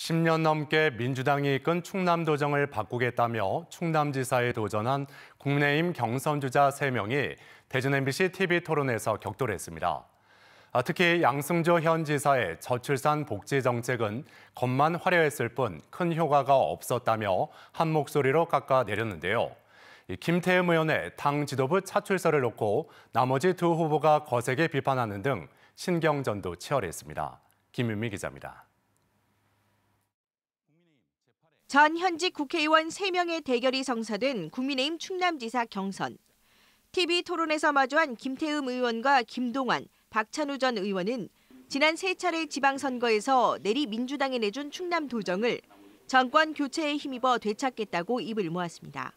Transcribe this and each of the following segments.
10년 넘게 민주당이 이끈 충남도정을 바꾸겠다며 충남지사에 도전한 국내임 경선주자 3명이 대전 MBC TV 토론에서 격돌했습니다. 아, 특히 양승조 현 지사의 저출산 복지 정책은 겉만 화려했을 뿐 큰 효과가 없었다며 한 목소리로 깎아내렸는데요. 김태흠 의원의 당 지도부 차출설을 놓고 나머지 두 후보가 거세게 비판하는 등 신경전도 치열했습니다. 김윤미 기자입니다. 전 현직 국회의원 3명의 대결이 성사된 국민의힘 충남지사 경선. TV 토론에서 마주한 김태음 의원과 김동완, 박찬우 전 의원은 지난 세 차례 지방선거에서 내리 민주당에 내준 충남 도정을 정권 교체에 힘입어 되찾겠다고 입을 모았습니다.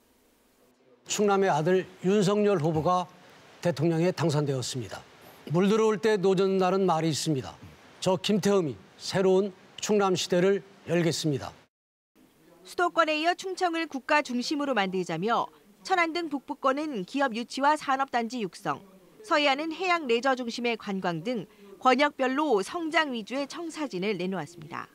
충남의 아들 윤석열 후보가 대통령에 당선되었습니다. 물 들어올 때 노전 날는 말이 있습니다. 저김태음이 새로운 충남 시대를 열겠습니다. 수도권에 이어 충청을 국가 중심으로 만들자며 천안 등 북부권은 기업 유치와 산업단지 육성, 서해안은 해양 레저 중심의 관광 등 권역별로 성장 위주의 청사진을 내놓았습니다.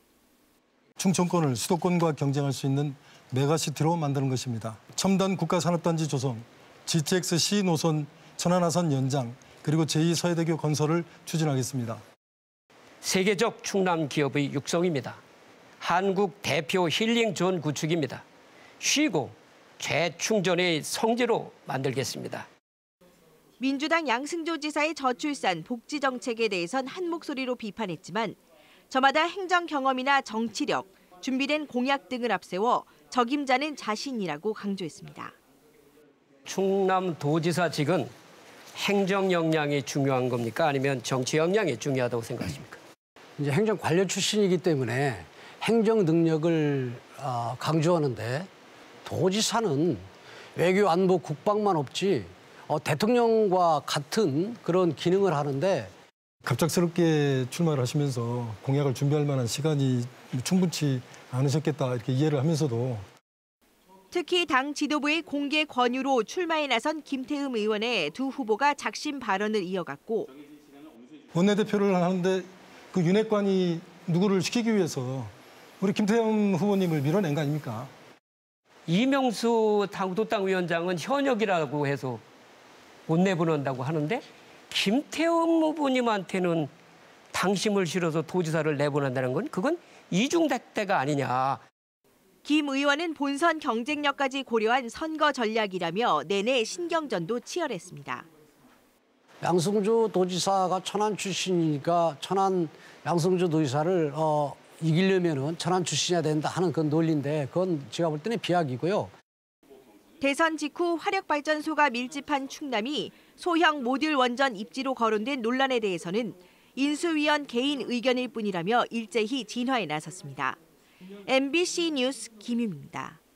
충청권을 수도권과 경쟁할 수 있는 메가시티로 만드는 것입니다. 첨단 국가산업단지 조성, GTX-C 노선 천안하선 연장, 그리고 제2서해대교 건설을 추진하겠습니다. 세계적 충남 기업의 육성입니다. 한국 대표 힐링 존 구축입니다. 쉬고 재충전의 성지로 만들겠습니다. 민주당 양승조 지사의 저출산 복지 정책에 대해선 한 목소리로 비판했지만 저마다 행정 경험이나 정치력, 준비된 공약 등을 앞세워 적임자는 자신이라고 강조했습니다. 충남 도지사직은 행정 역량이 중요한 겁니까? 아니면 정치 역량이 중요하다고 생각하십니까? 이제 행정 관료 출신이기 때문에 행정 능력을 어, 강조하는데 도지사는 외교 안보 국방만 없지 어, 대통령과 같은 그런 기능을 하는데 갑작스럽게 출마를 하시면서 공약을 준비할 만한 시간이 충분치 않으셨겠다 이렇게 이해를 하면서도 특히 당 지도부의 공개 권유로 출마에 나선 김태흠 의원의 두 후보가 작심 발언을 이어갔고 원내대표를 하는데 그 윤핵관이 누구를 시키기 위해서 우리 김태형 후보님을 밀어낸 거 아닙니까? 이명수 당도당 위원장은 현역이라고 해서 못 내보낸다고 하는데 김태원 후보님한테는 당심을 실어서 도지사를 내보낸다는 건 그건 이중대대가 아니냐. 김 의원은 본선 경쟁력까지 고려한 선거 전략이라며 내내 신경전도 치열했습니다. 양승주 도지사가 천안 출신이니까 천안 양승주 도지사를 어, 이기려면은 천안 출신이야 된다 하는 그 논리인데 그건 제가 볼 때는 비약이고요. 대선 직후 화력발전소가 밀집한 충남이 소형 모듈 원전 입지로 거론된 논란에 대해서는 인수위원 개인 의견일 뿐이라며 일제히 진화에 나섰습니다. MBC 뉴스 김유미입니다.